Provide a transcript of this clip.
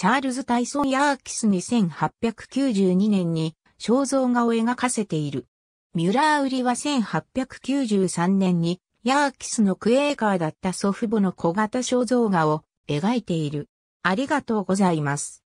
チャールズ・タイソン・ヤーキス2892年に肖像画を描かせている。ミュラー売りは1893年にヤーキスのクエーカーだった祖父母の小型肖像画を描いている。ありがとうございます。